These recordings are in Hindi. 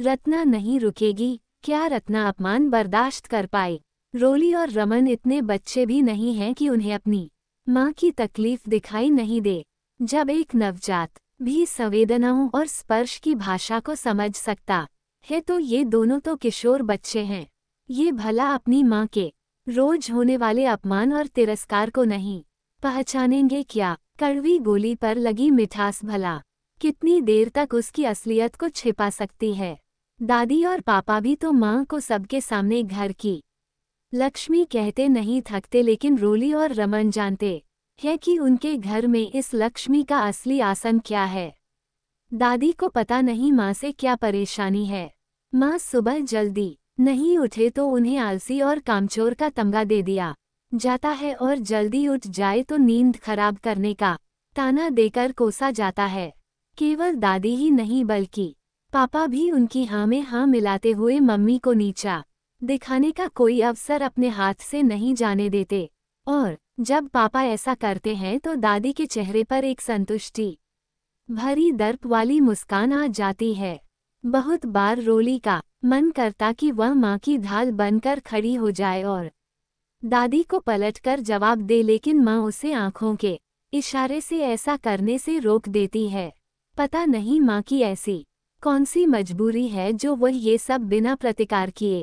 रत्ना नहीं रुकेगी क्या रत्ना अपमान बर्दाश्त कर पाए रोली और रमन इतने बच्चे भी नहीं हैं कि उन्हें अपनी माँ की तकलीफ दिखाई नहीं दे जब एक नवजात भी संवेदनाओं और स्पर्श की भाषा को समझ सकता है तो ये दोनों तो किशोर बच्चे हैं ये भला अपनी माँ के रोज होने वाले अपमान और तिरस्कार को नहीं पहचानेंगे क्या कड़वी गोली पर लगी मिठास भला कितनी देर तक उसकी असलियत को छिपा सकती है दादी और पापा भी तो माँ को सबके सामने घर की लक्ष्मी कहते नहीं थकते लेकिन रोली और रमन जानते हैं कि उनके घर में इस लक्ष्मी का असली आसन क्या है दादी को पता नहीं माँ से क्या परेशानी है माँ सुबह जल्दी नहीं उठे तो उन्हें आलसी और कामचोर का तमगा दे दिया जाता है और जल्दी उठ जाए तो नींद खराब करने का ताना देकर कोसा जाता है केवल दादी ही नहीं बल्कि पापा भी उनकी हाँ में हाँ मिलाते हुए मम्मी को नीचा दिखाने का कोई अवसर अपने हाथ से नहीं जाने देते और जब पापा ऐसा करते हैं तो दादी के चेहरे पर एक संतुष्टि भरी दर्प वाली मुस्कान आ जाती है बहुत बार रोली का मन करता कि वह माँ की ढाल बनकर खड़ी हो जाए और दादी को पलटकर जवाब दे लेकिन माँ उसे आंखों के इशारे से ऐसा करने से रोक देती है पता नहीं माँ की ऐसी कौन सी मजबूरी है जो वह ये सब बिना प्रतिकार किए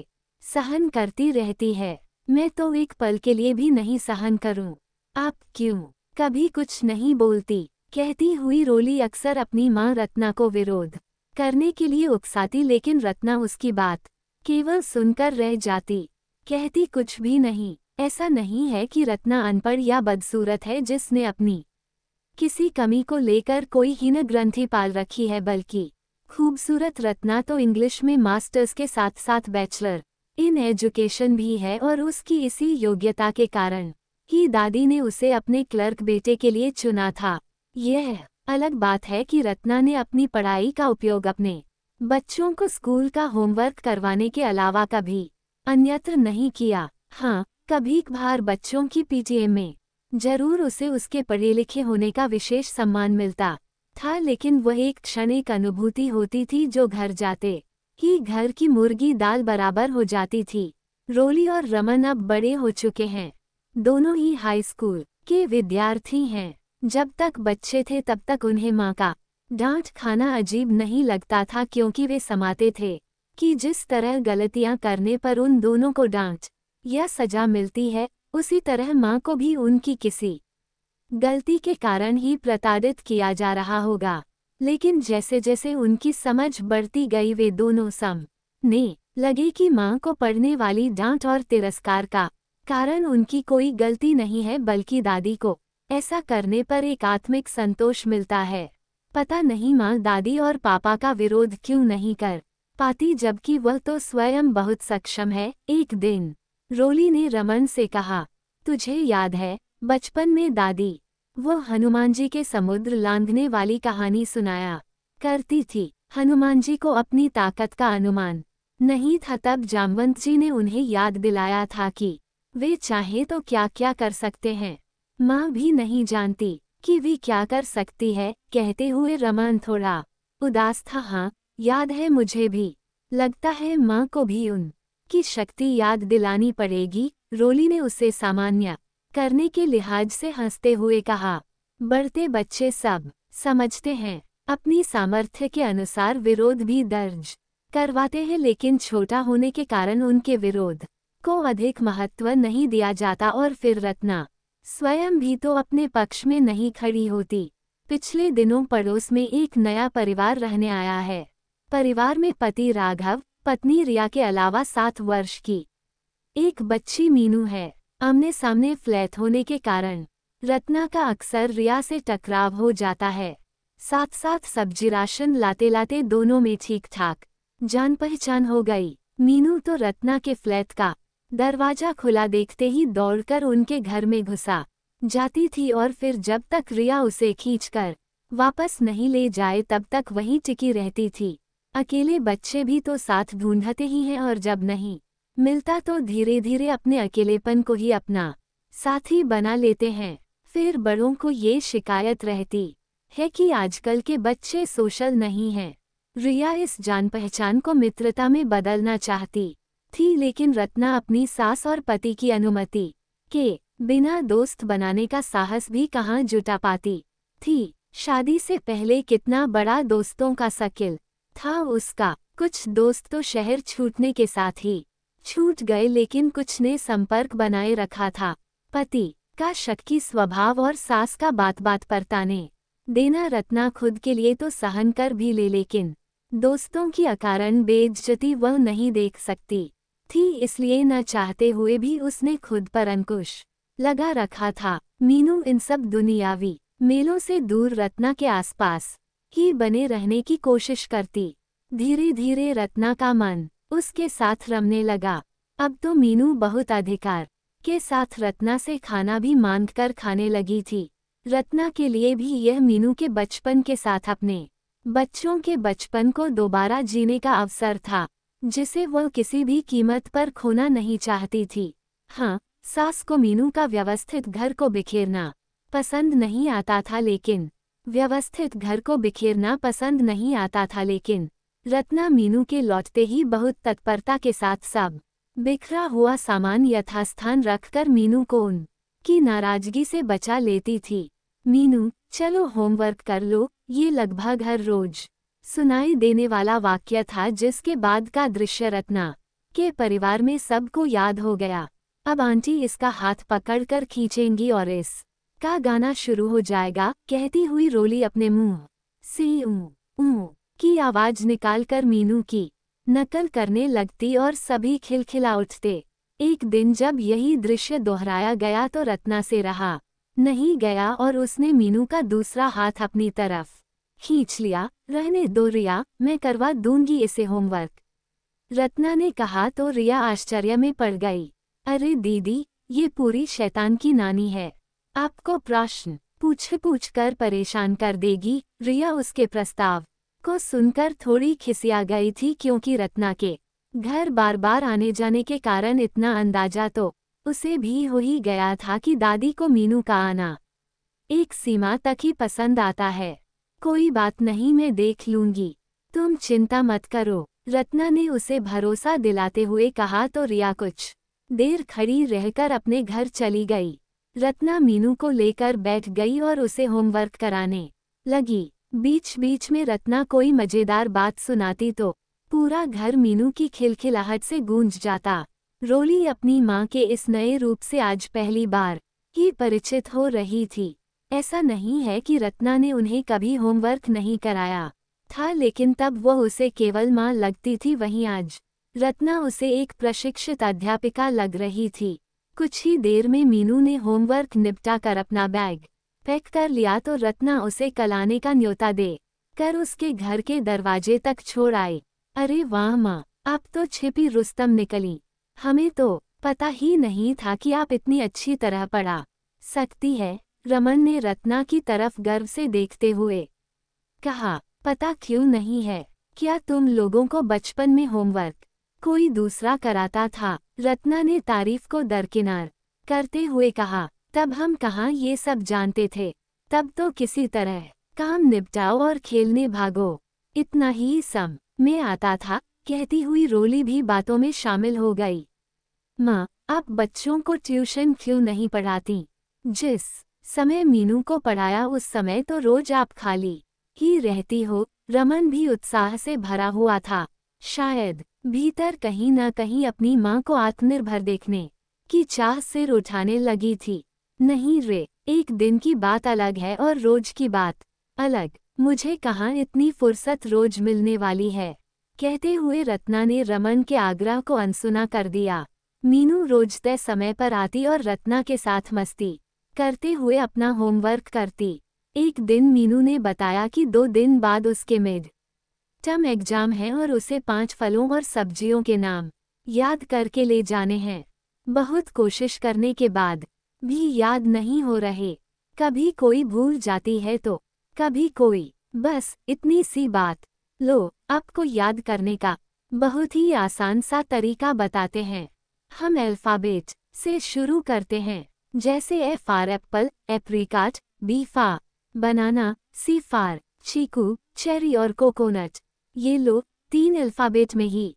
सहन करती रहती है मैं तो एक पल के लिए भी नहीं सहन करूं। आप क्यों कभी कुछ नहीं बोलती कहती हुई रोली अक्सर अपनी माँ रत्ना को विरोध करने के लिए उकसाती लेकिन रत्ना उसकी बात केवल सुनकर रह जाती कहती कुछ भी नहीं ऐसा नहीं है कि रत्ना अनपढ़ या बदसूरत है जिसने अपनी किसी कमी को लेकर कोई हीन ग्रंथि पाल रखी है बल्कि खूबसूरत रत्ना तो इंग्लिश में मास्टर्स के साथ साथ बैचलर इन एजुकेशन भी है और उसकी इसी योग्यता के कारण ही दादी ने उसे अपने क्लर्क बेटे के लिए चुना था यह अलग बात है कि रत्ना ने अपनी पढ़ाई का उपयोग अपने बच्चों को स्कूल का होमवर्क करवाने के अलावा कभी अन्यत्र नहीं किया हाँ कभी कभार बच्चों की पीटीए में जरूर उसे उसके पढ़े लिखे होने का विशेष सम्मान मिलता था लेकिन वह एक क्षणिक अनुभूति होती थी जो घर जाते ही घर की मुर्गी दाल बराबर हो जाती थी रोली और रमन अब बड़े हो चुके हैं दोनों ही हाई स्कूल के विद्यार्थी हैं जब तक बच्चे थे तब तक उन्हें माँ का डांट खाना अजीब नहीं लगता था क्योंकि वे समाते थे कि जिस तरह गलतियां करने पर उन दोनों को डांट या सजा मिलती है उसी तरह माँ को भी उनकी किसी गलती के कारण ही प्रताड़ित किया जा रहा होगा लेकिन जैसे जैसे उनकी समझ बढ़ती गई वे दोनों सम ने लगे कि माँ को पढ़ने वाली डांट और तिरस्कार का कारण उनकी कोई गलती नहीं है बल्कि दादी को ऐसा करने पर एक आत्मिक संतोष मिलता है पता नहीं माँ दादी और पापा का विरोध क्यों नहीं कर पाती जबकि वह तो स्वयं बहुत सक्षम है एक दिन रोली ने रमन से कहा तुझे याद है बचपन में दादी वो हनुमान जी के समुद्र लांघने वाली कहानी सुनाया करती थी हनुमान जी को अपनी ताकत का अनुमान नहीं था तब जामवंत जी ने उन्हें याद दिलाया था कि वे चाहे तो क्या क्या कर सकते हैं माँ भी नहीं जानती कि वे क्या कर सकती है कहते हुए रमन थोड़ा उदास था हाँ याद है मुझे भी लगता है माँ को भी उन की शक्ति याद दिलानी पड़ेगी रोली ने उसे सामान्य करने के लिहाज से हंसते हुए कहा बढ़ते बच्चे सब समझते हैं अपनी सामर्थ्य के अनुसार विरोध भी दर्ज करवाते हैं लेकिन छोटा होने के कारण उनके विरोध को अधिक महत्व नहीं दिया जाता और फिर रत्ना स्वयं भी तो अपने पक्ष में नहीं खड़ी होती पिछले दिनों पड़ोस में एक नया परिवार रहने आया है परिवार में पति राघव पत्नी रिया के अलावा सात वर्ष की एक बच्ची मीनू है आमने सामने फ्लैट होने के कारण रत्ना का अक्सर रिया से टकराव हो जाता है साथ साथ सब्जी राशन लाते लाते दोनों में ठीक ठाक जान पहचान हो गई मीनू तो रत्ना के फ्लैट का दरवाजा खुला देखते ही दौड़कर उनके घर में घुसा जाती थी और फिर जब तक रिया उसे खींचकर वापस नहीं ले जाए तब तक वहीं टिकी रहती थी अकेले बच्चे भी तो साथ ढूंढते ही हैं और जब नहीं मिलता तो धीरे धीरे अपने अकेलेपन को ही अपना साथी बना लेते हैं फिर बड़ों को ये शिकायत रहती है कि आजकल के बच्चे सोशल नहीं हैं रिया इस जान पहचान को मित्रता में बदलना चाहती थी लेकिन रत्ना अपनी सास और पति की अनुमति के बिना दोस्त बनाने का साहस भी कहाँ जुटा पाती थी शादी से पहले कितना बड़ा दोस्तों का शकिल था उसका कुछ दोस्त तो शहर छूटने के साथ ही छूट गए लेकिन कुछ ने संपर्क बनाए रखा था पति का शक्की स्वभाव और सास का बात बात पर ताने देना रत्ना खुद के लिए तो सहन कर भी ले लेकिन दोस्तों की अकारण बेइज्जती वह नहीं देख सकती थी इसलिए न चाहते हुए भी उसने खुद पर अंकुश लगा रखा था मीनू इन सब दुनियावी मेलों से दूर रत्ना के आसपास ही बने रहने की कोशिश करती धीरे धीरे रत्ना का मन उसके साथ रमने लगा अब तो मीनू बहुत अधिकार के साथ रत्ना से खाना भी कर खाने लगी थी रत्ना के लिए भी यह मीनू के बचपन के साथ अपने बच्चों के बचपन को दोबारा जीने का अवसर था जिसे वह किसी भी कीमत पर खोना नहीं चाहती थी हाँ सास को मीनू का व्यवस्थित घर को बिखेरना पसंद नहीं आता था लेकिन व्यवस्थित घर को बिखेरना पसंद नहीं आता था लेकिन रत्ना मीनू के लौटते ही बहुत तत्परता के साथ सब बिखरा हुआ सामान यथास्थान रखकर मीनू को उन की नाराजगी से बचा लेती थी मीनू चलो होमवर्क कर लो ये लगभग हर रोज सुनाई देने वाला वाक्य था जिसके बाद का दृश्य रत्ना के परिवार में सबको याद हो गया अब आंटी इसका हाथ पकड़कर खींचेंगी और इस का गाना शुरू हो जाएगा कहती हुई रोली अपने मुंह सी ऊ ऊ की आवाज निकालकर मीनू की नकल करने लगती और सभी खिलखिला उठते एक दिन जब यही दृश्य दोहराया गया तो रत्ना से रहा नहीं गया और उसने मीनू का दूसरा हाथ अपनी तरफ खींच लिया रहने दो रिया मैं करवा दूंगी इसे होमवर्क रत्ना ने कहा तो रिया आश्चर्य में पड़ गई अरे दीदी ये पूरी शैतान की नानी है आपको प्रश्न पूछ पूछ कर परेशान कर देगी रिया उसके प्रस्ताव को सुनकर थोड़ी खिसिया गई थी क्योंकि रत्ना के घर बार बार आने जाने के कारण इतना अंदाजा तो उसे भी हो ही गया था कि दादी को मीनू का आना एक सीमा तक ही पसंद आता है कोई बात नहीं मैं देख लूंगी तुम चिंता मत करो रत्ना ने उसे भरोसा दिलाते हुए कहा तो रिया कुछ देर खड़ी रहकर अपने घर चली गई रत्ना मीनू को लेकर बैठ गई और उसे होमवर्क कराने लगी बीच बीच में रत्ना कोई मज़ेदार बात सुनाती तो पूरा घर मीनू की खिलखिलाहट से गूंज जाता रोली अपनी माँ के इस नए रूप से आज पहली बार ही परिचित हो रही थी ऐसा नहीं है कि रत्ना ने उन्हें कभी होमवर्क नहीं कराया था लेकिन तब वह उसे केवल माँ लगती थी वहीं आज रत्ना उसे एक प्रशिक्षित अध्यापिका लग रही थी कुछ ही देर में मीनू ने होमवर्क निपटा कर अपना बैग पैक कर लिया तो रत्ना उसे कलाने का न्योता दे कर उसके घर के दरवाजे तक छोड़ आए अरे वाह माँ अब तो छिपी रुस्तम निकली हमें तो पता ही नहीं था कि आप इतनी अच्छी तरह पढ़ा सकती है रमन ने रत्ना की तरफ गर्व से देखते हुए कहा पता क्यों नहीं है क्या तुम लोगों को बचपन में होमवर्क कोई दूसरा कराता था रत्ना ने तारीफ को दरकिनार करते हुए कहा तब हम कहाँ ये सब जानते थे तब तो किसी तरह काम निपटाओ और खेलने भागो इतना ही सम में आता था कहती हुई रोली भी बातों में शामिल हो गई माँ आप बच्चों को ट्यूशन क्यों नहीं पढ़ाती जिस समय मीनू को पढ़ाया उस समय तो रोज आप खाली ही रहती हो रमन भी उत्साह से भरा हुआ था शायद भीतर कहीं न कहीं अपनी माँ को आत्मनिर्भर देखने की चाह सिर उठाने लगी थी नहीं रे एक दिन की बात अलग है और रोज की बात अलग मुझे कहाँ इतनी फुर्सत रोज मिलने वाली है कहते हुए रत्ना ने रमन के आग्रह को अनसुना कर दिया मीनू रोज तय समय पर आती और रत्ना के साथ मस्ती करते हुए अपना होमवर्क करती एक दिन मीनू ने बताया कि दो दिन बाद उसके मिड टर्म एग्जाम है और उसे पांच फलों और सब्जियों के नाम याद करके ले जाने हैं बहुत कोशिश करने के बाद भी याद नहीं हो रहे कभी कोई भूल जाती है तो कभी कोई बस इतनी सी बात लो आपको याद करने का बहुत ही आसान सा तरीका बताते हैं हम अल्फ़ाबेट से शुरू करते हैं जैसे ए फार एप्पल एप्रिकाट बी फा बनाना सी फार चीकू चेरी और कोकोनट ये लो तीन अल्फ़ाबेट में ही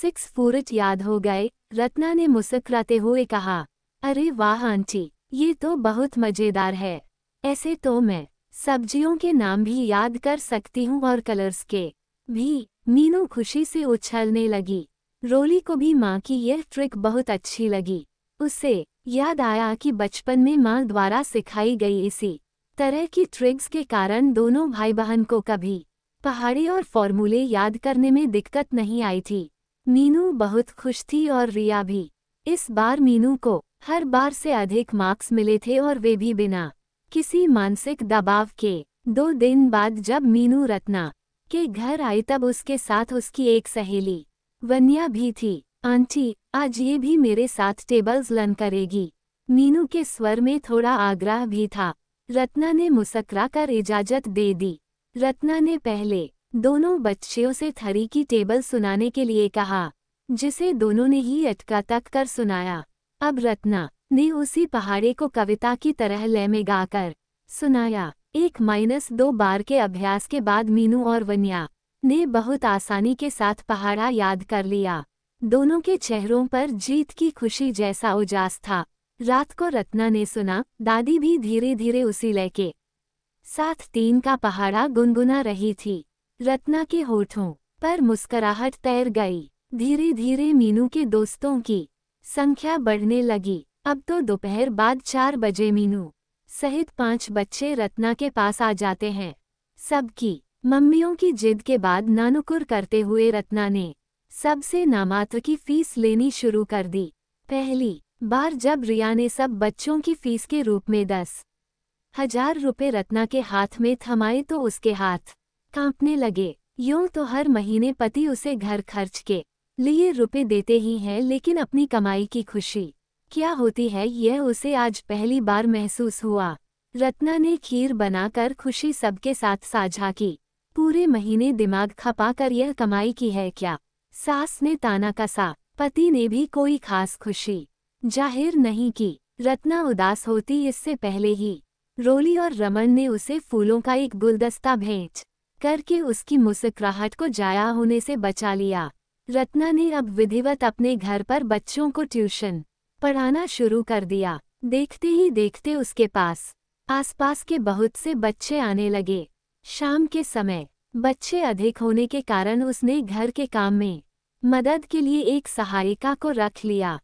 सिक्स फूरट याद हो गए रत्ना ने मुस्कराते हुए कहा अरे वाह आंटी ये तो बहुत मज़ेदार है ऐसे तो मैं सब्जियों के नाम भी याद कर सकती हूँ और कलर्स के भी मीनू खुशी से उछलने लगी रोली को भी माँ की यह ट्रिक बहुत अच्छी लगी उसे याद आया कि बचपन में माँ द्वारा सिखाई गई इसी तरह की ट्रिक्स के कारण दोनों भाई बहन को कभी पहाड़ी और फॉर्मूले याद करने में दिक्कत नहीं आई थी मीनू बहुत खुश थी और रिया भी इस बार मीनू को हर बार से अधिक मार्क्स मिले थे और वे भी बिना किसी मानसिक दबाव के दो दिन बाद जब मीनू रत्ना के घर आई तब उसके साथ उसकी एक सहेली वन्या भी थी आंटी आज ये भी मेरे साथ टेबल्स लन करेगी मीनू के स्वर में थोड़ा आग्रह भी था रत्ना ने मुस्करा कर इजाजत दे दी रत्ना ने पहले दोनों बच्चियों से थरी की टेबल सुनाने के लिए कहा जिसे दोनों ने ही अटका तक कर सुनाया अब रत्ना ने उसी पहाड़े को कविता की तरह लय में गाकर सुनाया एक माइनस दो बार के अभ्यास के बाद मीनू और वनिया ने बहुत आसानी के साथ पहाड़ा याद कर लिया दोनों के चेहरों पर जीत की खुशी जैसा उजास था रात को रत्ना ने सुना दादी भी धीरे धीरे उसी लय के साथ तीन का पहाड़ा गुनगुना रही थी रत्ना के होठों पर मुस्कराहट तैर गई धीरे धीरे मीनू के दोस्तों की संख्या बढ़ने लगी अब तो दोपहर बाद चार बजे मीनू सहित पांच बच्चे रत्ना के पास आ जाते हैं सबकी मम्मियों की जिद के बाद नानुकुर करते हुए रत्ना ने सबसे नामात्र की फीस लेनी शुरू कर दी पहली बार जब रिया ने सब बच्चों की फीस के रूप में दस हजार रुपये रत्ना के हाथ में थमाए तो उसके हाथ कांपने लगे यूं तो हर महीने पति उसे घर खर्च के लिए रुपए देते ही हैं लेकिन अपनी कमाई की खुशी क्या होती है यह उसे आज पहली बार महसूस हुआ रत्ना ने खीर बनाकर खुशी सबके साथ साझा की पूरे महीने दिमाग खपा कर यह कमाई की है क्या सास ने ताना कसा पति ने भी कोई खास खुशी जाहिर नहीं की रत्ना उदास होती इससे पहले ही रोली और रमन ने उसे फूलों का एक गुलदस्ता भेंट करके उसकी मुस्कुराहट को जाया होने से बचा लिया रत्ना ने अब विधिवत अपने घर पर बच्चों को ट्यूशन पढ़ाना शुरू कर दिया देखते ही देखते उसके पास आसपास के बहुत से बच्चे आने लगे शाम के समय बच्चे अधिक होने के कारण उसने घर के काम में मदद के लिए एक सहायिका को रख लिया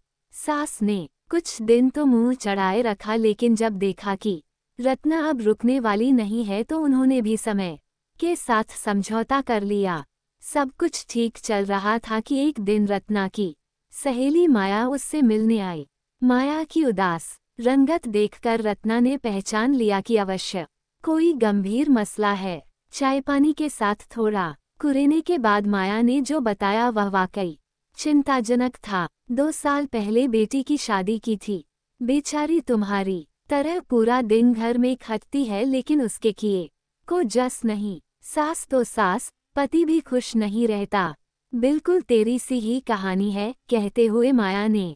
सास ने कुछ दिन तो मुंह चढ़ाए रखा लेकिन जब देखा कि रत्ना अब रुकने वाली नहीं है तो उन्होंने भी समय के साथ समझौता कर लिया सब कुछ ठीक चल रहा था कि एक दिन रत्ना की सहेली माया उससे मिलने आई माया की उदास रंगत देखकर रत्ना ने पहचान लिया कि अवश्य कोई गंभीर मसला है चाय पानी के साथ थोड़ा कुरेने के बाद माया ने जो बताया वह वाकई चिंताजनक था दो साल पहले बेटी की शादी की थी बेचारी तुम्हारी तरह पूरा दिन घर में खटती है लेकिन उसके किए को जस नहीं सास तो सास पति भी खुश नहीं रहता बिल्कुल तेरी सी ही कहानी है कहते हुए माया ने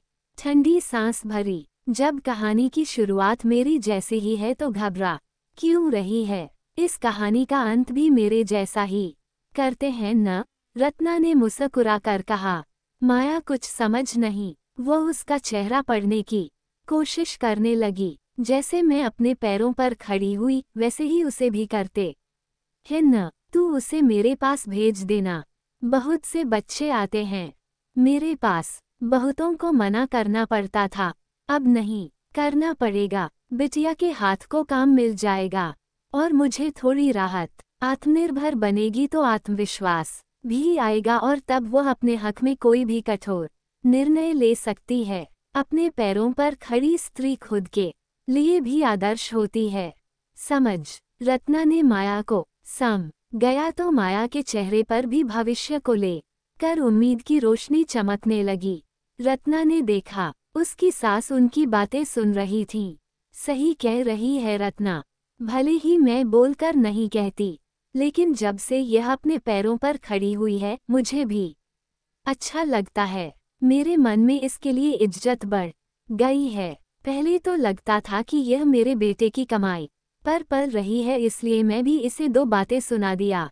ठंडी सांस भरी जब कहानी की शुरुआत मेरी जैसी ही है तो घबरा क्यों रही है इस कहानी का अंत भी मेरे जैसा ही करते हैं न रत्ना ने मुस्कुरा कर कहा माया कुछ समझ नहीं वो उसका चेहरा पढ़ने की कोशिश करने लगी जैसे मैं अपने पैरों पर खड़ी हुई वैसे ही उसे भी करते है न तू उसे मेरे पास भेज देना बहुत से बच्चे आते हैं मेरे पास बहुतों को मना करना पड़ता था अब नहीं करना पड़ेगा बिटिया के हाथ को काम मिल जाएगा और मुझे थोड़ी राहत आत्मनिर्भर बनेगी तो आत्मविश्वास भी आएगा और तब वह अपने हक में कोई भी कठोर निर्णय ले सकती है अपने पैरों पर खड़ी स्त्री खुद के लिए भी आदर्श होती है समझ रत्ना ने माया को सम गया तो माया के चेहरे पर भी भविष्य को ले कर उम्मीद की रोशनी चमकने लगी रत्ना ने देखा उसकी सास उनकी बातें सुन रही थी सही कह रही है रत्ना भले ही मैं बोलकर नहीं कहती लेकिन जब से यह अपने पैरों पर खड़ी हुई है मुझे भी अच्छा लगता है मेरे मन में इसके लिए इज्जत बढ़ गई है पहले तो लगता था कि यह मेरे बेटे की कमाई पर पल रही है इसलिए मैं भी इसे दो बातें सुना दिया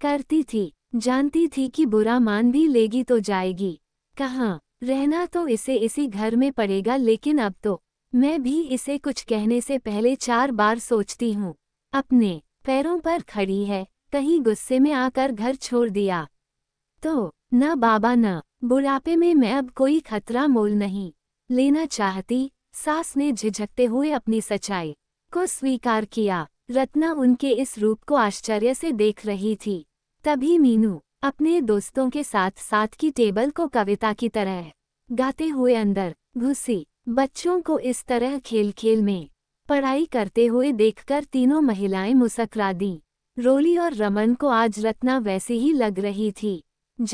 करती थी जानती थी कि बुरा मान भी लेगी तो जाएगी कहाँ रहना तो इसे इसी घर में पड़ेगा लेकिन अब तो मैं भी इसे कुछ कहने से पहले चार बार सोचती हूँ अपने पैरों पर खड़ी है कहीं गुस्से में आकर घर छोड़ दिया तो न बाबा न बुढ़ापे में मैं अब कोई खतरा मोल नहीं लेना चाहती सास ने झिझकते हुए अपनी सच्चाई को स्वीकार किया रत्ना उनके इस रूप को आश्चर्य से देख रही थी तभी मीनू अपने दोस्तों के साथ साथ की टेबल को कविता की तरह गाते हुए अंदर घुसी बच्चों को इस तरह खेल खेल में पढ़ाई करते हुए देखकर तीनों महिलाएं मुस्करा दी रोली और रमन को आज रत्ना वैसी ही लग रही थी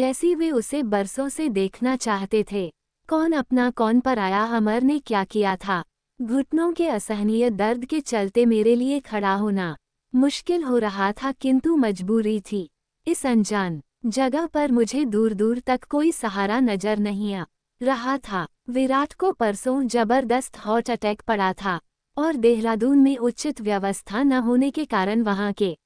जैसी वे उसे बरसों से देखना चाहते थे कौन अपना कौन पर आया अमर ने क्या किया था घुटनों के असहनीय दर्द के चलते मेरे लिए खड़ा होना मुश्किल हो रहा था किंतु मजबूरी थी इस अनजान जगह पर मुझे दूर दूर तक कोई सहारा नजर नहीं आ रहा था विराट को परसों जबरदस्त हॉट अटैक पड़ा था और देहरादून में उचित व्यवस्था न होने के कारण वहां के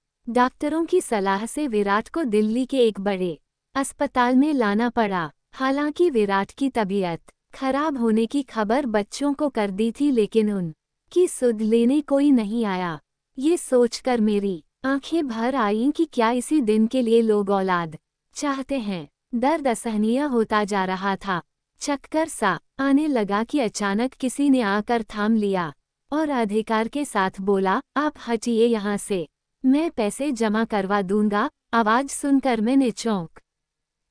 डॉक्टरों की सलाह से विराट को दिल्ली के एक बड़े अस्पताल में लाना पड़ा हालांकि विराट की तबीयत खराब होने की खबर बच्चों को कर दी थी लेकिन उन की सुध लेने कोई नहीं आया ये सोचकर मेरी आंखें भर आईं कि क्या इसी दिन के लिए लोग औलाद चाहते हैं दर्द असहनीय होता जा रहा था चक्कर सा आने लगा कि अचानक किसी ने आकर थाम लिया और अधिकार के साथ बोला आप हटिए यहाँ से मैं पैसे जमा करवा दूंगा आवाज सुनकर मैंने चौंक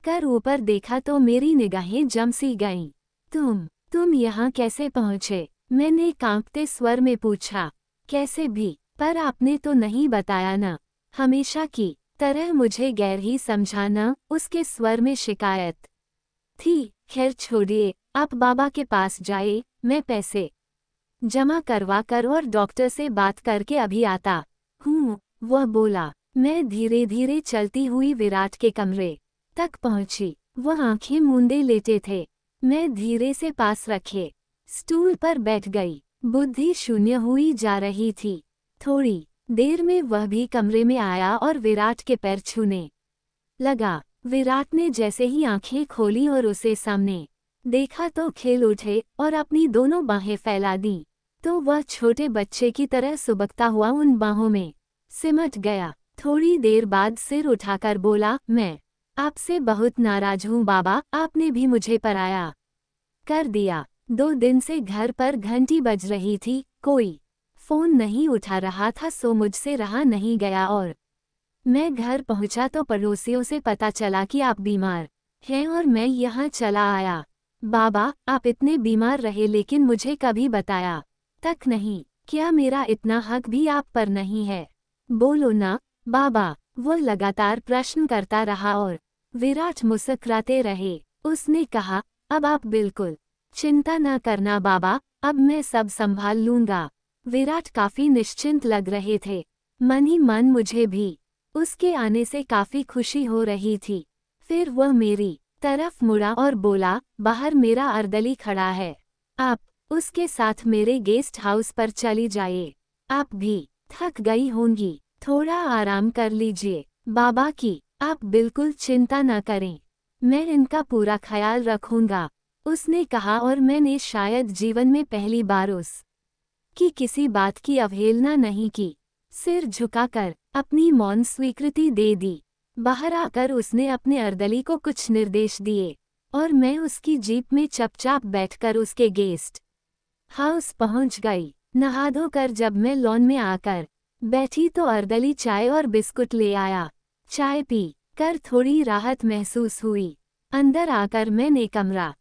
कर ऊपर देखा तो मेरी निगाहें जमसी गईं तुम तुम यहाँ कैसे पहुँचे मैंने कांपते स्वर में पूछा कैसे भी पर आपने तो नहीं बताया ना हमेशा की तरह मुझे गैर ही समझाना उसके स्वर में शिकायत थी खैर छोड़िए आप बाबा के पास जाए मैं पैसे जमा करवा कर और डॉक्टर से बात करके अभी आता हूँ वह बोला मैं धीरे धीरे चलती हुई विराट के कमरे तक पहुँची वह आंखें मूंदे लेटे थे मैं धीरे से पास रखे स्टूल पर बैठ गई बुद्धि शून्य हुई जा रही थी थोड़ी देर में वह भी कमरे में आया और विराट के पैर छूने लगा विराट ने जैसे ही आंखें खोली और उसे सामने देखा तो खेल उठे और अपनी दोनों बाहें फैला दी तो वह छोटे बच्चे की तरह सुबकता हुआ उन बाहों में सिमट गया थोड़ी देर बाद सिर उठाकर बोला मैं आपसे बहुत नाराज हूँ बाबा आपने भी मुझे पराया कर दिया दो दिन से घर पर घंटी बज रही थी कोई फोन नहीं उठा रहा था सो मुझसे रहा नहीं गया और मैं घर पहुंचा तो पड़ोसियों से पता चला कि आप बीमार हैं और मैं यहाँ चला आया बाबा आप इतने बीमार रहे लेकिन मुझे कभी बताया तक नहीं क्या मेरा इतना हक भी आप पर नहीं है बोलो ना बाबा वह लगातार प्रश्न करता रहा और विराट मुस्कराते रहे उसने कहा अब आप बिल्कुल चिंता न करना बाबा अब मैं सब संभाल लूंगा विराट काफी निश्चिंत लग रहे थे मन ही मन मुझे भी उसके आने से काफी खुशी हो रही थी फिर वह मेरी तरफ मुड़ा और बोला बाहर मेरा अर्दली खड़ा है आप उसके साथ मेरे गेस्ट हाउस पर चली जाइए आप भी थक गई होंगी थोड़ा आराम कर लीजिए बाबा की आप बिल्कुल चिंता न करें मैं इनका पूरा ख्याल रखूंगा उसने कहा और मैंने शायद जीवन में पहली बार उस की किसी बात की अवहेलना नहीं की सिर झुकाकर अपनी मौन स्वीकृति दे दी बाहर आकर उसने अपने अर्दली को कुछ निर्देश दिए और मैं उसकी जीप में चपचाप बैठकर उसके गेस्ट हाउस पहुंच गई नहा धोकर जब मैं लॉन में आकर बैठी तो अर्दली चाय और बिस्कुट ले आया चाय पी कर थोड़ी राहत महसूस हुई अंदर आकर मैंने कमरा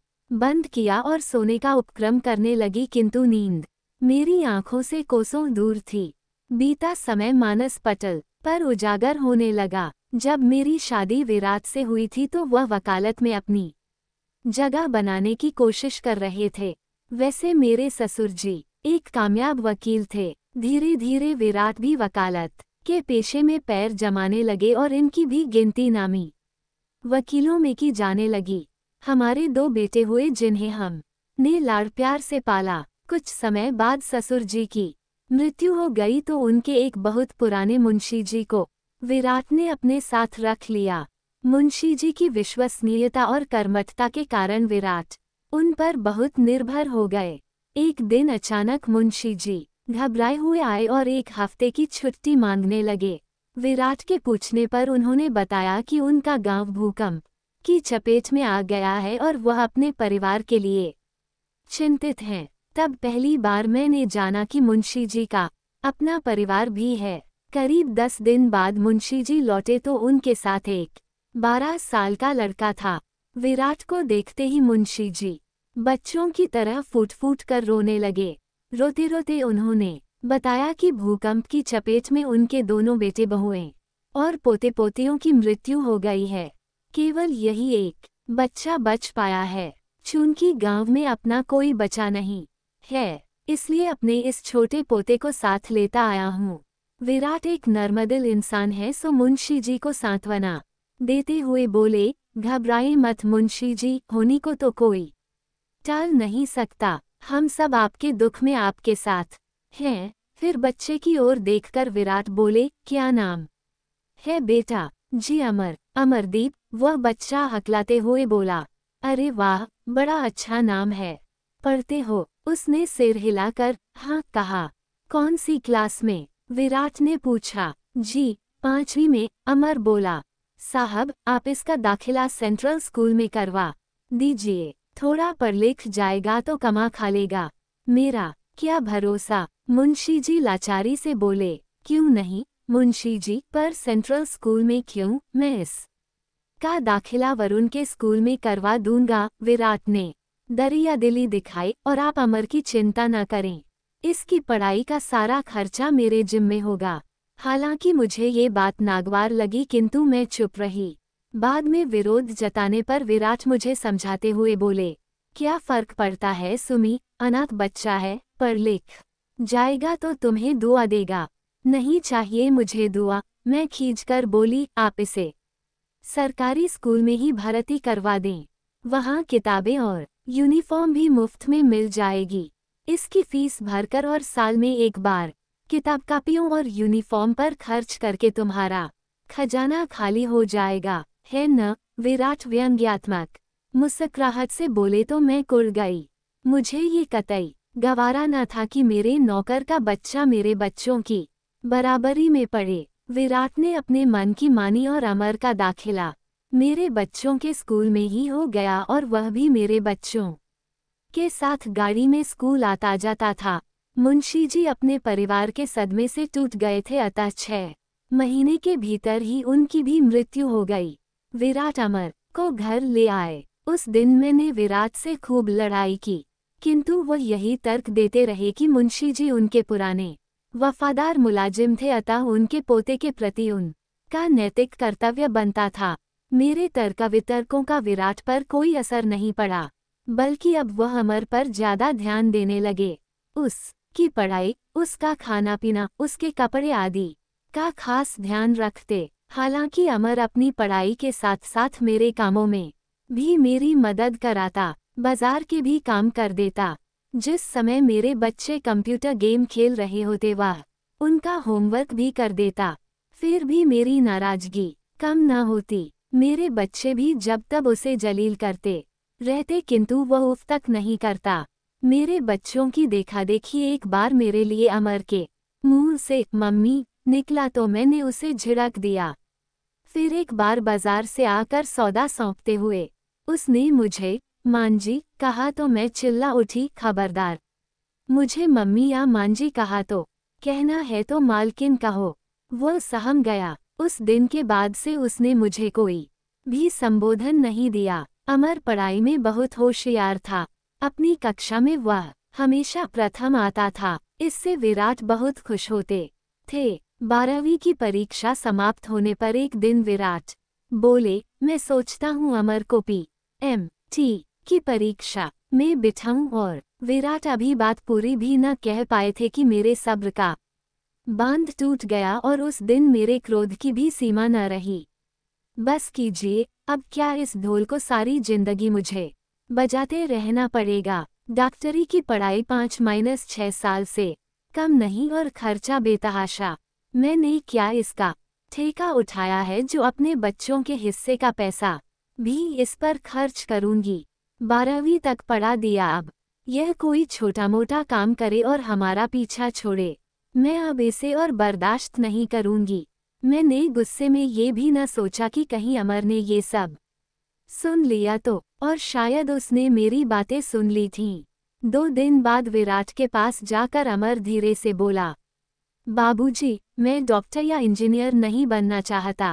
बंद किया और सोने का उपक्रम करने लगी किंतु नींद मेरी आंखों से कोसों दूर थी बीता समय मानस पटल पर उजागर होने लगा जब मेरी शादी विराट से हुई थी तो वह वकालत में अपनी जगह बनाने की कोशिश कर रहे थे वैसे मेरे ससुर जी एक कामयाब वकील थे धीरे धीरे विराट भी वकालत के पेशे में पैर जमाने लगे और इनकी भी गिनती नामी वकीलों में की जाने लगी हमारे दो बेटे हुए जिन्हें हम ने लाड़ प्यार से पाला कुछ समय बाद ससुर जी की मृत्यु हो गई तो उनके एक बहुत पुराने मुंशी जी को विराट ने अपने साथ रख लिया मुंशी जी की विश्वसनीयता और कर्मठता के कारण विराट उन पर बहुत निर्भर हो गए एक दिन अचानक मुंशी जी घबराए हुए आए और एक हफ्ते की छुट्टी मांगने लगे विराट के पूछने पर उन्होंने बताया कि उनका गांव भूकंप की चपेट में आ गया है और वह अपने परिवार के लिए चिंतित हैं तब पहली बार मैंने जाना कि मुंशी जी का अपना परिवार भी है करीब दस दिन बाद मुंशी जी लौटे तो उनके साथ एक बारह साल का लड़का था विराट को देखते ही मुंशी जी बच्चों की तरह फूट फूट कर रोने लगे रोते रोते उन्होंने बताया कि भूकंप की चपेट में उनके दोनों बेटे बहुएं और पोते पोतियों की मृत्यु हो गई है केवल यही एक बच्चा बच पाया है चूंकि गांव में अपना कोई बचा नहीं है इसलिए अपने इस छोटे पोते को साथ लेता आया हूँ विराट एक नर्मदिल इंसान है सो मुंशी जी को सांत्वना देते हुए बोले घबराए मत मुंशी जी होनी को तो कोई टाल नहीं सकता हम सब आपके दुख में आपके साथ हैं फिर बच्चे की ओर देखकर विराट बोले क्या नाम है बेटा जी अमर अमरदीप वह बच्चा हकलाते हुए बोला अरे वाह बड़ा अच्छा नाम है पढ़ते हो उसने सिर हिलाकर हाँ कहा कौन सी क्लास में विराट ने पूछा जी पांचवी में अमर बोला साहब आप इसका दाखिला सेंट्रल स्कूल में करवा दीजिए थोड़ा परलेख जाएगा तो कमा खा लेगा मेरा क्या भरोसा मुंशी जी लाचारी से बोले क्यों नहीं मुंशी जी पर सेंट्रल स्कूल में क्यों मैं इस का दाखिला वरुण के स्कूल में करवा दूंगा विराट ने दरिया दिली दिखाई और आप अमर की चिंता न करें इसकी पढ़ाई का सारा खर्चा मेरे जिम्मे होगा हालांकि मुझे ये बात नागवार लगी किंतु मैं चुप रही बाद में विरोध जताने पर विराट मुझे समझाते हुए बोले क्या फर्क पड़ता है सुमी अनाथ बच्चा है पर लिख जाएगा तो तुम्हें दुआ देगा नहीं चाहिए मुझे दुआ मैं खींचकर बोली आप इसे सरकारी स्कूल में ही भर्ती करवा दें वहाँ किताबें और यूनिफॉर्म भी मुफ्त में मिल जाएगी इसकी फीस भरकर और साल में एक बार किताब कापियों और यूनिफॉर्म पर खर्च करके तुम्हारा खजाना खाली हो जाएगा है न विराट व्यंग्यात्मक मुस्कराहट से बोले तो मैं कुड़ गई मुझे ये कतई गवारा न था कि मेरे नौकर का बच्चा मेरे बच्चों की बराबरी में पड़े विराट ने अपने मन की मानी और अमर का दाखिला मेरे बच्चों के स्कूल में ही हो गया और वह भी मेरे बच्चों के साथ गाड़ी में स्कूल आता जाता था मुंशी जी अपने परिवार के सदमे से टूट गए थे अतः छह महीने के भीतर ही उनकी भी मृत्यु हो गई विराट अमर को घर ले आए उस दिन मैंने विराट से खूब लड़ाई की किंतु वह यही तर्क देते रहे कि मुंशी जी उनके पुराने वफादार मुलाजिम थे अतः उनके पोते के प्रति उन का नैतिक कर्तव्य बनता था मेरे तर्क वितर्कों का विराट पर कोई असर नहीं पड़ा बल्कि अब वह अमर पर ज्यादा ध्यान देने लगे उस की पढ़ाई उसका खाना पीना उसके कपड़े आदि का खास ध्यान रखते हालांकि अमर अपनी पढ़ाई के साथ साथ मेरे कामों में भी मेरी मदद कराता बाजार के भी काम कर देता जिस समय मेरे बच्चे कंप्यूटर गेम खेल रहे होते वह उनका होमवर्क भी कर देता फिर भी मेरी नाराजगी कम न होती मेरे बच्चे भी जब तब उसे जलील करते रहते किंतु वह उफ तक नहीं करता मेरे बच्चों की देखा देखी एक बार मेरे लिए अमर के मुंह से मम्मी निकला तो मैंने उसे झिड़क दिया फिर एक बार बाजार से आकर सौदा सौंपते हुए उसने मुझे मांझी कहा तो मैं चिल्ला उठी खबरदार मुझे मम्मी या मांझी कहा तो कहना है तो मालकिन कहो वो सहम गया उस दिन के बाद से उसने मुझे कोई भी संबोधन नहीं दिया अमर पढ़ाई में बहुत होशियार था अपनी कक्षा में वह हमेशा प्रथम आता था इससे विराट बहुत खुश होते थे बारहवीं की परीक्षा समाप्त होने पर एक दिन विराट बोले मैं सोचता हूँ अमर को पी एम टी की परीक्षा में बिठाऊं और विराट अभी बात पूरी भी न कह पाए थे कि मेरे सब्र का बांध टूट गया और उस दिन मेरे क्रोध की भी सीमा न रही बस कीजिए अब क्या इस ढोल को सारी जिंदगी मुझे बजाते रहना पड़ेगा डॉक्टरी की पढ़ाई पाँच माइनस छः साल से कम नहीं और खर्चा बेतहाशा मैंने क्या इसका ठेका उठाया है जो अपने बच्चों के हिस्से का पैसा भी इस पर खर्च करूंगी बारहवीं तक पढ़ा दिया अब यह कोई छोटा मोटा काम करे और हमारा पीछा छोड़े मैं अब इसे और बर्दाश्त नहीं करूंगी मैंने गुस्से में ये भी न सोचा कि कहीं अमर ने ये सब सुन लिया तो और शायद उसने मेरी बातें सुन ली थीं। दो दिन बाद विराट के पास जाकर अमर धीरे से बोला बाबूजी, मैं डॉक्टर या इंजीनियर नहीं बनना चाहता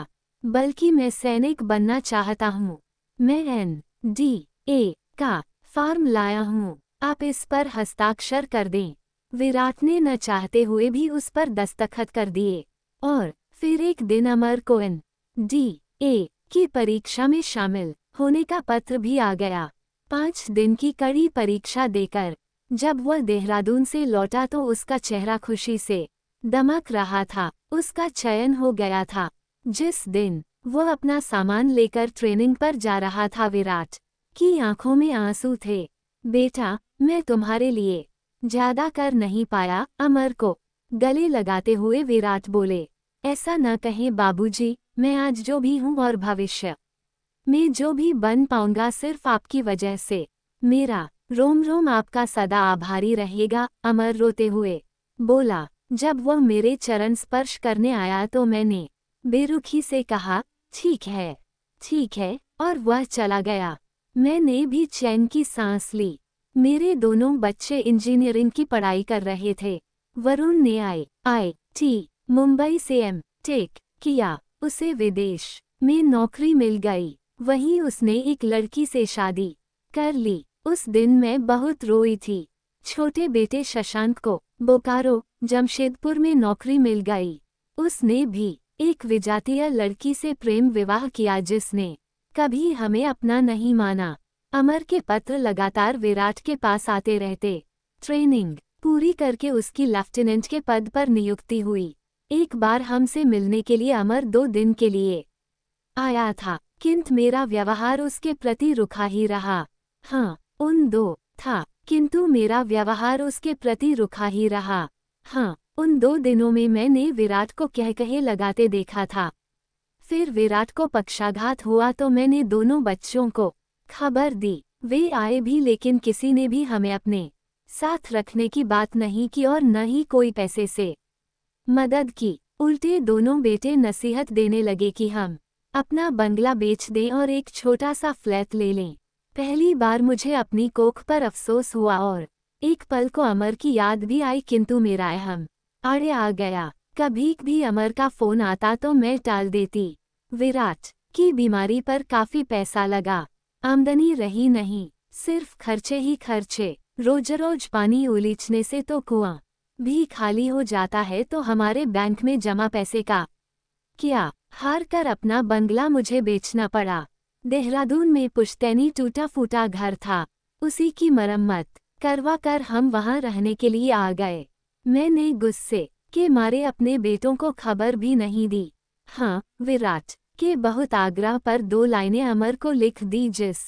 बल्कि मैं सैनिक बनना चाहता हूँ मैं एन डी ए का फार्म लाया हूँ आप इस पर हस्ताक्षर कर दें विराट ने न चाहते हुए भी उस पर दस्तखत कर दिए और फिर एक दिन अमर को एन डी ए की परीक्षा में शामिल होने का पत्र भी आ गया पाँच दिन की कड़ी परीक्षा देकर जब वह देहरादून से लौटा तो उसका चेहरा खुशी से दमक रहा था उसका चयन हो गया था जिस दिन वह अपना सामान लेकर ट्रेनिंग पर जा रहा था विराट की आंखों में आंसू थे बेटा मैं तुम्हारे लिए ज्यादा कर नहीं पाया अमर को गले लगाते हुए विराट बोले ऐसा न कहें बाबूजी, मैं आज जो भी हूँ और भविष्य मैं जो भी बन पाऊंगा सिर्फ आपकी वजह से मेरा रोम रोम आपका सदा आभारी रहेगा अमर रोते हुए बोला जब वह मेरे चरण स्पर्श करने आया तो मैंने बेरुखी से कहा ठीक है ठीक है और वह चला गया मैंने भी चैन की सांस ली मेरे दोनों बच्चे इंजीनियरिंग की पढ़ाई कर रहे थे वरुण ने आई आई टी मुंबई से एम टेक किया उसे विदेश में नौकरी मिल गई वहीं उसने एक लड़की से शादी कर ली उस दिन मैं बहुत रोई थी छोटे बेटे शशांक को बोकारो जमशेदपुर में नौकरी मिल गई उसने भी एक विजातीय लड़की से प्रेम विवाह किया जिसने कभी हमें अपना नहीं माना अमर के पत्र लगातार विराट के पास आते रहते ट्रेनिंग पूरी करके उसकी लेफ्टिनेंट के पद पर नियुक्ति हुई एक बार हमसे मिलने के लिए अमर दो दिन के लिए आया था किंतु मेरा व्यवहार उसके प्रति रुखा ही रहा हाँ उन दो था किंतु मेरा व्यवहार उसके प्रति रुखा ही रहा हाँ उन दो दिनों में मैंने विराट को कह कहे लगाते देखा था फिर विराट को पक्षाघात हुआ तो मैंने दोनों बच्चों को खबर दी वे आए भी लेकिन किसी ने भी हमें अपने साथ रखने की बात नहीं की और न ही कोई पैसे से मदद की उल्टे दोनों बेटे नसीहत देने लगे कि हम अपना बंगला बेच दें और एक छोटा सा फ्लैट ले लें पहली बार मुझे अपनी कोख पर अफसोस हुआ और एक पल को अमर की याद भी आई किंतु मेरा अहम अड़े आ गया कभी भी अमर का फोन आता तो मैं टाल देती विराट की बीमारी पर काफी पैसा लगा आमदनी रही नहीं सिर्फ खर्चे ही खर्चे रोज रोज पानी उलीचने से तो कुआं भी खाली हो जाता है तो हमारे बैंक में जमा पैसे का क्या हार कर अपना बंगला मुझे बेचना पड़ा देहरादून में पुश्तैनी टूटा फूटा घर था उसी की मरम्मत करवा कर हम वहाँ रहने के लिए आ गए मैंने गुस्से के मारे अपने बेटों को खबर भी नहीं दी हाँ विराट के बहुत आग्रह पर दो लाइनें अमर को लिख दी जिस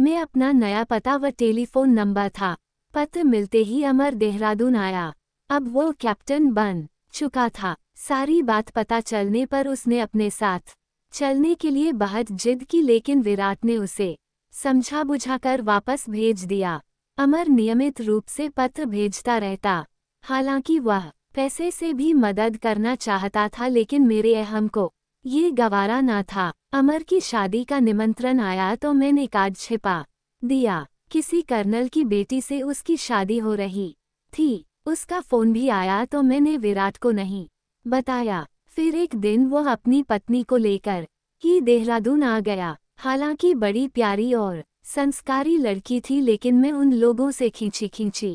में अपना नया पता व टेलीफोन नंबर था पत्र मिलते ही अमर देहरादून आया अब वो कैप्टन बन चुका था सारी बात पता चलने पर उसने अपने साथ चलने के लिए बहुत जिद की लेकिन विराट ने उसे समझा बुझाकर वापस भेज दिया अमर नियमित रूप से पत्र भेजता रहता हालांकि वह पैसे से भी मदद करना चाहता था लेकिन मेरे अहम को ये गवारा ना था अमर की शादी का निमंत्रण आया तो मैंने कार्ड छिपा दिया किसी कर्नल की बेटी से उसकी शादी हो रही थी उसका फोन भी आया तो मैंने विराट को नहीं बताया फिर एक दिन वह अपनी पत्नी को लेकर ही देहरादून आ गया हालांकि बड़ी प्यारी और संस्कारी लड़की थी लेकिन मैं उन लोगों से खींची खींची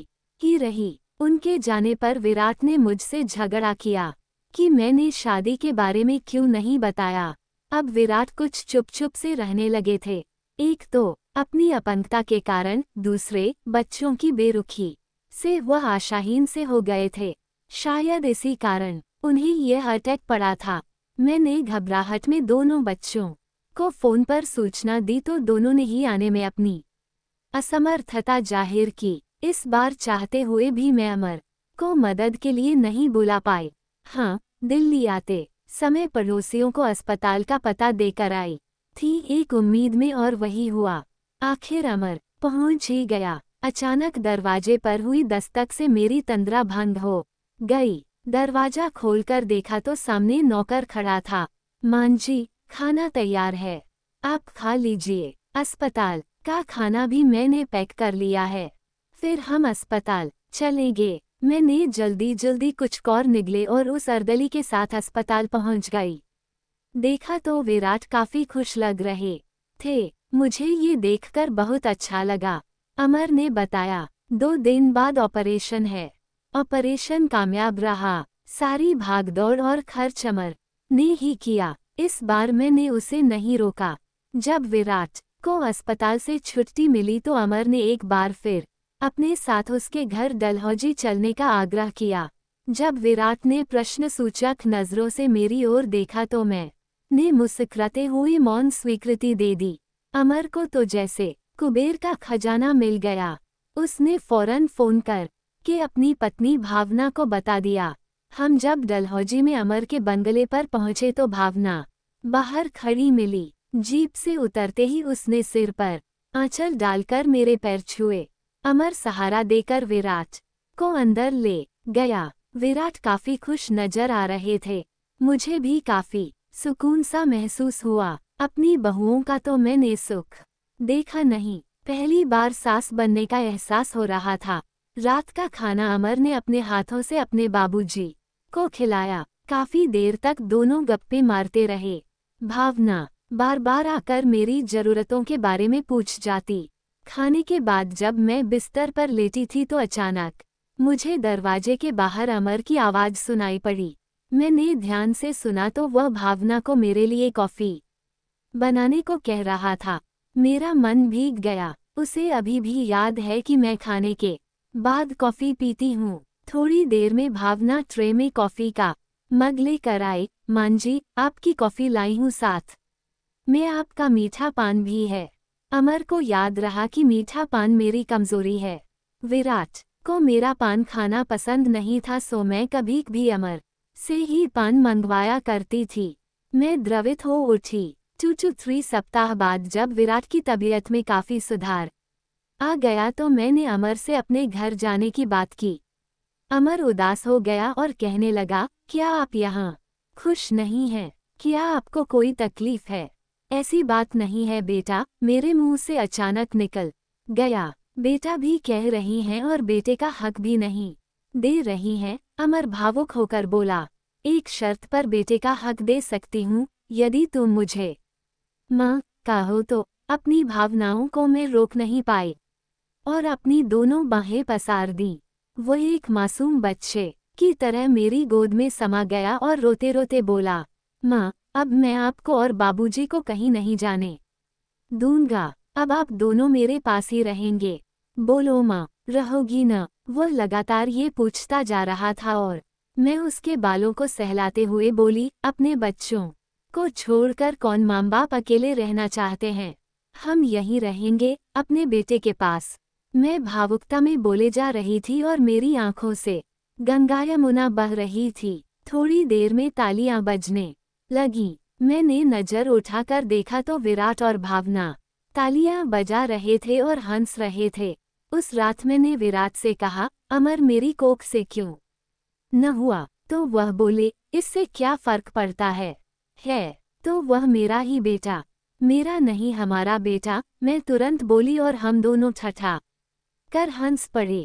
ही रही उनके जाने पर विराट ने मुझसे झगड़ा किया कि मैंने शादी के बारे में क्यों नहीं बताया अब विराट कुछ चुप चुप से रहने लगे थे एक तो अपनी अपंगता के कारण दूसरे बच्चों की बेरुखी से वह आशाहीन से हो गए थे शायद इसी कारण उन्हें यह अटैक पड़ा था मैंने घबराहट में दोनों बच्चों को फोन पर सूचना दी तो दोनों ने ही आने में अपनी असमर्थता जाहिर की इस बार चाहते हुए भी मैं अमर को मदद के लिए नहीं बुला पाए हाँ दिल्ली आते समय पड़ोसियों को अस्पताल का पता देकर आई थी एक उम्मीद में और वही हुआ आखिर अमर पहुंच ही गया अचानक दरवाजे पर हुई दस्तक से मेरी तंद्रा भंग हो गई दरवाजा खोलकर देखा तो सामने नौकर खड़ा था मांझी खाना तैयार है आप खा लीजिए अस्पताल का खाना भी मैंने पैक कर लिया है फिर हम अस्पताल चलेंगे मैंने जल्दी जल्दी कुछ कौर निगले और उस अर्दली के साथ अस्पताल पहुंच गई देखा तो विराट काफी खुश लग रहे थे मुझे ये देखकर बहुत अच्छा लगा अमर ने बताया दो दिन बाद ऑपरेशन है ऑपरेशन कामयाब रहा सारी भागदौड़ और खर्च अमर ने ही किया इस बार मैंने उसे नहीं रोका जब विराट को अस्पताल से छुट्टी मिली तो अमर ने एक बार फिर अपने साथ उसके घर डलहौजी चलने का आग्रह किया जब विराट ने प्रश्न सूचक नज़रों से मेरी ओर देखा तो मैं ने मुस्कराते हुए मौन स्वीकृति दे दी अमर को तो जैसे कुबेर का खजाना मिल गया उसने फौरन फोन कर के अपनी पत्नी भावना को बता दिया हम जब डलहौजी में अमर के बंगले पर पहुंचे तो भावना बाहर खड़ी मिली जीप से उतरते ही उसने सिर पर आंचल डालकर मेरे पैर छुए अमर सहारा देकर विराट को अंदर ले गया विराट काफी खुश नजर आ रहे थे मुझे भी काफी सुकून सा महसूस हुआ अपनी बहुओं का तो मैंने सुख देखा नहीं पहली बार सास बनने का एहसास हो रहा था रात का खाना अमर ने अपने हाथों से अपने बाबूजी को खिलाया काफी देर तक दोनों गप्पे मारते रहे भावना बार बार आकर मेरी जरूरतों के बारे में पूछ जाती खाने के बाद जब मैं बिस्तर पर लेटी थी तो अचानक मुझे दरवाजे के बाहर अमर की आवाज़ सुनाई पड़ी मैंने ध्यान से सुना तो वह भावना को मेरे लिए कॉफ़ी बनाने को कह रहा था मेरा मन भीग गया उसे अभी भी याद है कि मैं खाने के बाद कॉफ़ी पीती हूँ थोड़ी देर में भावना ट्रे में कॉफ़ी का मग ले कर आए मांझी आपकी कॉफ़ी लाई हूँ साथ मैं आपका मीठा पान भी है अमर को याद रहा कि मीठा पान मेरी कमजोरी है विराट को मेरा पान खाना पसंद नहीं था सो मैं कभी भी अमर से ही पान मंगवाया करती थी मैं द्रवित हो उठी टू टू थ्री सप्ताह बाद जब विराट की तबीयत में काफ़ी सुधार आ गया तो मैंने अमर से अपने घर जाने की बात की अमर उदास हो गया और कहने लगा क्या आप यहाँ खुश नहीं हैं क्या आपको कोई तकलीफ है ऐसी बात नहीं है बेटा मेरे मुंह से अचानक निकल गया बेटा भी कह रही हैं और बेटे का हक भी नहीं दे रही हैं अमर भावुक होकर बोला एक शर्त पर बेटे का हक दे सकती हूँ यदि तुम मुझे माँ कहो तो अपनी भावनाओं को मैं रोक नहीं पाई और अपनी दोनों बाहें पसार दी वह एक मासूम बच्चे की तरह मेरी गोद में समा गया और रोते रोते बोला माँ अब मैं आपको और बाबूजी को कहीं नहीं जाने दूंगा अब आप दोनों मेरे पास ही रहेंगे बोलो माँ रहोगी न वह लगातार ये पूछता जा रहा था और मैं उसके बालों को सहलाते हुए बोली अपने बच्चों को छोड़कर कौन माम बाप अकेले रहना चाहते हैं हम यहीं रहेंगे अपने बेटे के पास मैं भावुकता में बोले जा रही थी और मेरी आंखों से गंगा यमुना बह रही थी थोड़ी देर में तालियां बजने लगीं मैंने नजर उठाकर देखा तो विराट और भावना तालियां बजा रहे थे और हंस रहे थे उस रात मैंने विराट से कहा अमर मेरी कोख से क्यों न हुआ तो वह बोले इससे क्या फर्क पड़ता है है तो वह मेरा ही बेटा मेरा नहीं हमारा बेटा मैं तुरंत बोली और हम दोनों ठठा कर हंस पड़े